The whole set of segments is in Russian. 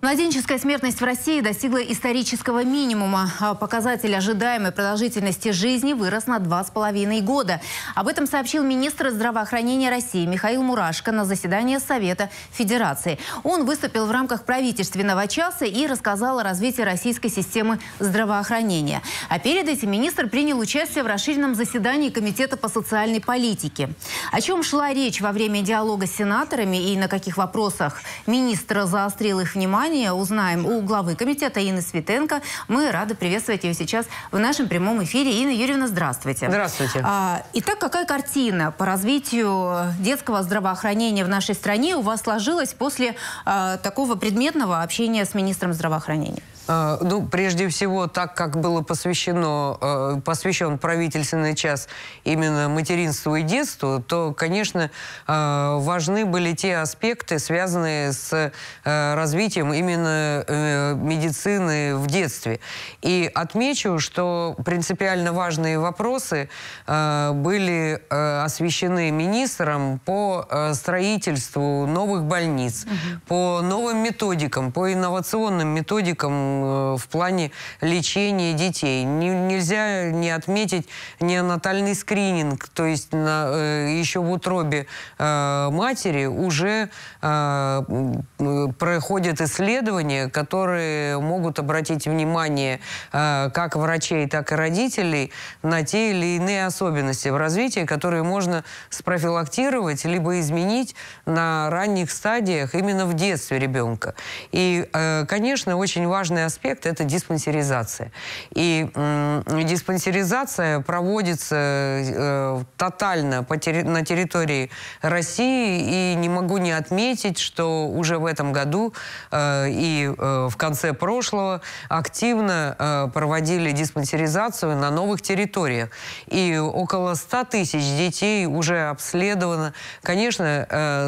Младенческая смертность в России достигла исторического минимума. А показатель ожидаемой продолжительности жизни вырос на два с половиной года. Об этом сообщил министр здравоохранения России Михаил Мурашко на заседании Совета Федерации. Он выступил в рамках правительственного часа и рассказал о развитии российской системы здравоохранения. А перед этим министр принял участие в расширенном заседании Комитета по социальной политике. О чем шла речь во время диалога с сенаторами и на каких вопросах министра заострил их внимание, образования узнаем у главы комитета Инны Светенко. Мы рады приветствовать ее сейчас в нашем прямом эфире. Инна Юрьевна, здравствуйте. Здравствуйте. А, итак, какая картина по развитию детского здравоохранения в нашей стране у вас сложилась после а, такого предметного общения с министром здравоохранения? Э, ну, прежде всего, так как было посвящено, э, посвящен правительственный час именно материнству и детству, то, конечно, э, важны были те аспекты, связанные с развитием именно медицины в детстве. И отмечу, что принципиально важные вопросы были освещены министром по строительству новых больниц, угу. по новым методикам, по инновационным методикам Э, в плане лечения детей. Нельзя не отметить неонатальный скрининг, то есть на, э, еще в утробе э, матери уже проходят исследования, которые могут обратить внимание как врачей, так и родителей на те или иные особенности в развитии, которые можно спрофилактировать либо изменить на ранних стадиях именно в детстве ребенка. И, конечно, очень важный аспект – это диспансеризация. И диспансеризация проводится э, тотально на территории России, и не могу не отметить, что уже в этом году э, и э, в конце прошлого активно проводили диспансеризацию на новых территориях. И около 100 тысяч детей уже обследовано. Конечно,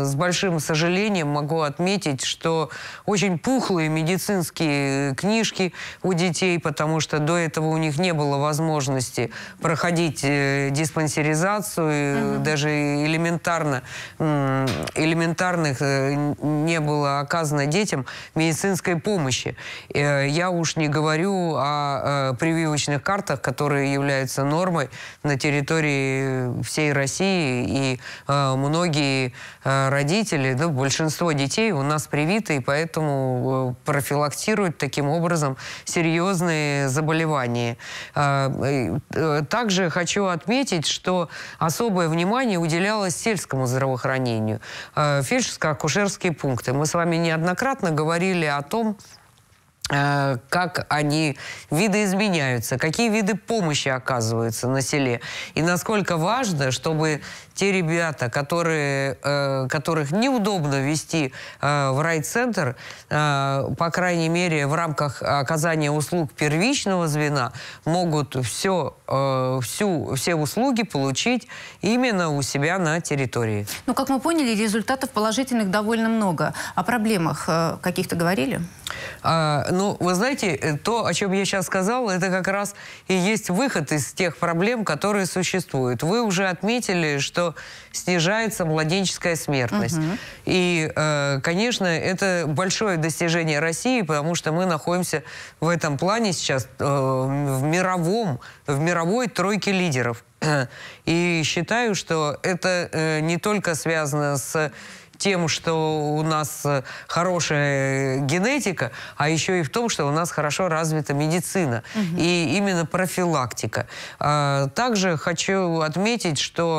с большим сожалением могу отметить, что очень пухлые медицинские книжки у детей, потому что до этого у них не было возможности проходить э, диспансеризацию, угу. даже элементарно, элементарных э, не было оказано детям медицинской помощи. Я уж не говорю о прививочных картах, которые являются нормой на территории всей России, и многие родители, да, большинство детей у нас привиты, и поэтому профилактируют таким образом серьезные заболевания. А, э, э, также хочу отметить, что особое внимание уделялось сельскому здравоохранению. А, фельдшерско-акушерские пункты. Мы с вами неоднократно говорили о том, Э, как они видоизменяются, какие виды помощи оказываются на селе. И насколько важно, чтобы те ребята, которые, э, которых неудобно вести э, в райцентр, по крайней мере, в рамках оказания услуг первичного звена, могут все, всю, все услуги получить именно у себя на территории. Ну, как мы поняли, результатов положительных довольно много. О проблемах каких-то говорили? А, ну, вы знаете, э, то, о чем я сейчас сказал, это как раз и есть выход из тех проблем, которые существуют. Вы уже отметили, что снижается младенческая смертность. Угу. И, э, конечно, это большое достижение России, потому что мы находимся в этом плане сейчас э, в мировом, в мировой тройке лидеров. И считаю, что это не только связано с тем, что у нас э, хорошая генетика, а еще и в том, что у нас хорошо развита медицина угу. и именно профилактика. А, также хочу отметить, что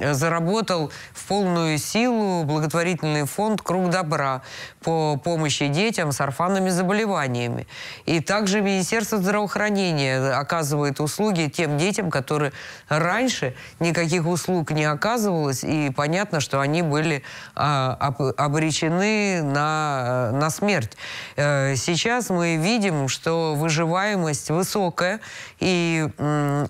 заработал в полную силу благотворительный фонд «Круг добра» по помощи детям с орфанными заболеваниями. И также Министерство здравоохранения оказывает услуги тем детям, которые раньше никаких услуг не оказывалось, и понятно, что они были а, обречены на, э, на смерть. Э, сейчас мы видим, что выживаемость высокая, и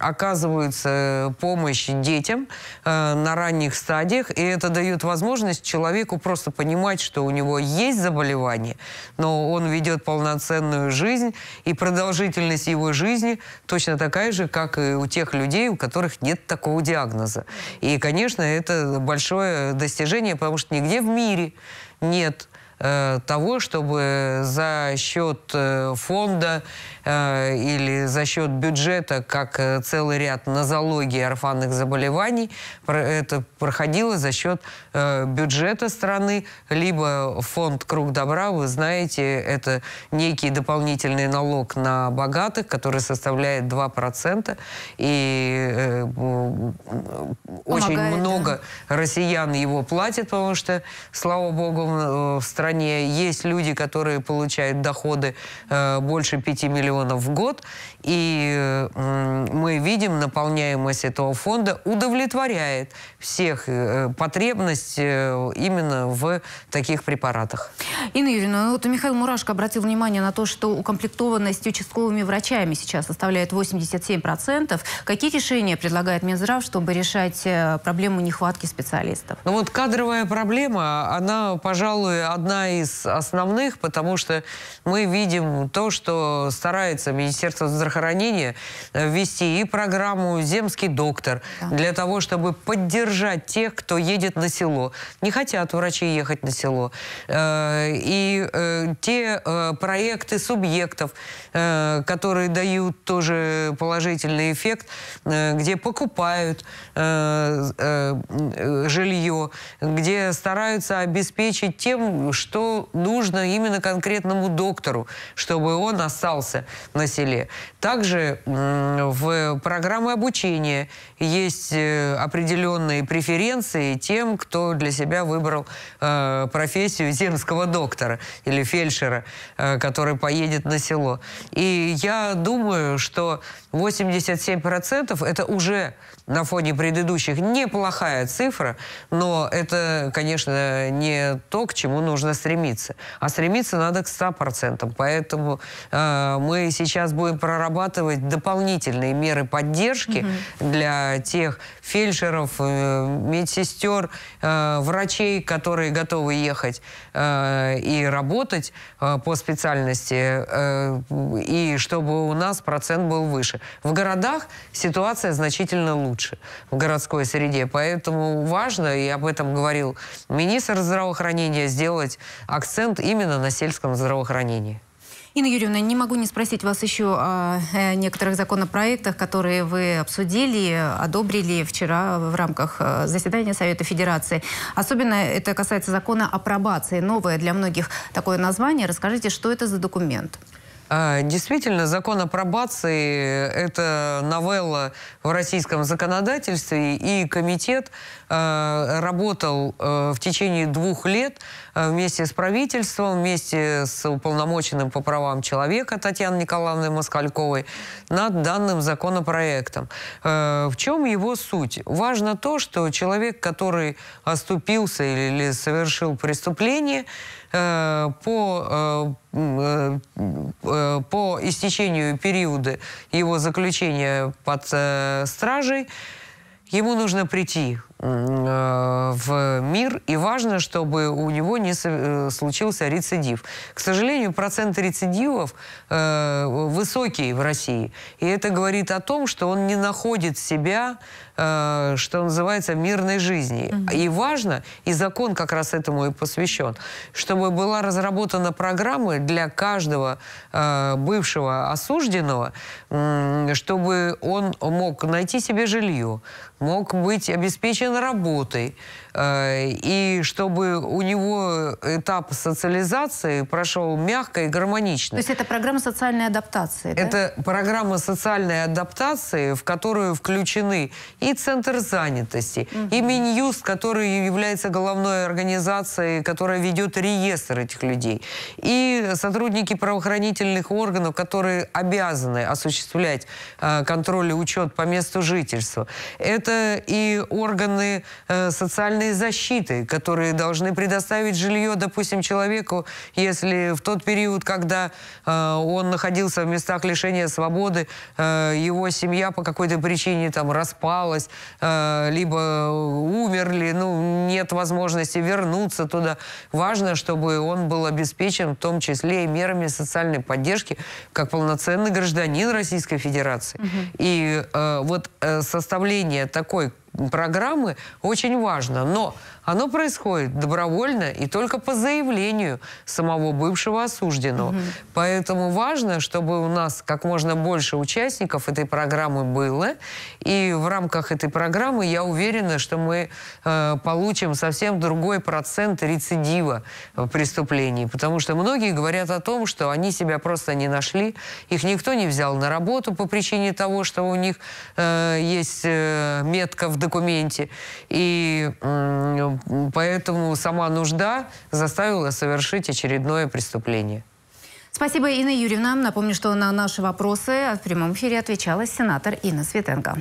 оказывается помощь детям э, на ранних стадиях, и это дает возможность человеку просто понимать, что у него есть заболевание, но он ведет полноценную жизнь, и продолжительность его жизни точно такая же, как и у тех людей, у которых нет такого диагноза. И, конечно, это большое достижение, потому что может, нигде в мире нет Э, того, чтобы за счет э, фонда э, или за счет бюджета, как целый ряд нозологий орфанных заболеваний, это проходило за счет бюджета страны, либо фонд «Круг добра», вы знаете, это некий дополнительный налог на богатых, который составляет 2%, и очень Помогает, много да? россиян его платят, потому что, слава богу, в стране стране, есть люди, которые получают доходы э, больше 5 миллионов в год, и мы видим, наполняемость этого фонда удовлетворяет всех э, потребностей э, именно в таких препаратах. Инна Юрьевна, ну, вот Михаил Мурашко обратил внимание на то, что укомплектованность участковыми врачами сейчас составляет 87%. Какие решения предлагает Минздрав, чтобы решать проблему нехватки специалистов? Ну вот кадровая проблема, она, пожалуй, одна одна из основных, потому что мы видим то, что старается Министерство здравоохранения э, ввести и программу «Земский доктор» да. для того, чтобы поддержать тех, кто едет на село. Не хотят врачи ехать на село. Э, и э, те проекты субъектов, которые дают тоже положительный эффект, где покупают жилье, где стараются обеспечить тем, что нужно именно конкретному доктору, чтобы он остался на селе. Также в программе обучения есть э, определенные преференции тем, кто для себя выбрал э, профессию земского доктора или фельдшера, э, который поедет на село. И я думаю, что 87% это уже на фоне предыдущих неплохая цифра, но это, конечно, не то, к чему нужно нужно стремиться. А стремиться надо к 100%. Поэтому э, мы сейчас будем прорабатывать дополнительные меры поддержки угу. для тех фельдшеров, э, медсестер, э, врачей, которые готовы ехать э, и работать э, по специальности, э, и чтобы у нас процент был выше. В городах ситуация значительно лучше, в городской среде. Поэтому важно, и об этом говорил министр здравоохранения, сделать акцент именно на сельском здравоохранении. Инна Юрьевна, не могу не спросить вас еще о э, некоторых законопроектах, которые вы обсудили, одобрили вчера в рамках э, заседания Совета Федерации. Особенно это касается закона о пробации. Новое для многих такое название. Расскажите, что это за документ? А, действительно, закон о пробации – это новелла в российском законодательстве, и комитет Э, работал э, в течение двух лет э, вместе с правительством, вместе с уполномоченным по правам человека Татьяной Николаевной Москальковой над данным законопроектом. В чем его суть? Важно то, что человек, который оступился или совершил преступление, по, по истечению периода его заключения под стражей, Ему нужно прийти э, в мир, и важно, чтобы у него не э, случился рецидив. К сожалению, процент рецидивов э, высокий в России, и это говорит о том, что он не находит себя Э, что называется, мирной жизни. Mm -hmm. И важно, и закон как раз этому и посвящен, чтобы была разработана программа для каждого э, бывшего осужденного, э, чтобы он мог найти себе жилье, мог быть обеспечен работой, Э, и чтобы у него этап социализации прошел мягко и гармонично. То есть это программа социальной адаптации, Это да? программа социальной адаптации, в которую включены и Центр занятости, угу. и Минюст, который является головной организацией, которая ведет реестр этих людей, и сотрудники правоохранительных органов, которые обязаны осуществлять э, контроль и учет по месту жительства. Это и органы э, социальной социальной защиты, которые должны предоставить жилье, допустим, человеку, если в тот период, когда э, он находился в местах лишения свободы, э, его семья по какой-то причине там распалась, э, либо умерли, ну, нет возможности вернуться туда. Важно, чтобы он был обеспечен в том числе и мерами социальной поддержки, как полноценный гражданин Российской Федерации. Угу. И э, вот э, составление такой программы очень важно. Но оно происходит добровольно и только по заявлению самого бывшего осужденного. Угу. Поэтому важно, чтобы у нас как можно больше участников этой программы было. И в рамках этой программы я уверена, что мы э, получим совсем другой процент рецидива э, преступлений. Потому что многие говорят о том, что они себя просто не нашли, их никто не взял на работу по причине того, что у них э, есть э, метка в документе. И э, Поэтому сама нужда заставила совершить очередное преступление. Спасибо, Инна Юрьевна. Напомню, что на наши вопросы в прямом эфире отвечала сенатор Инна Светенко.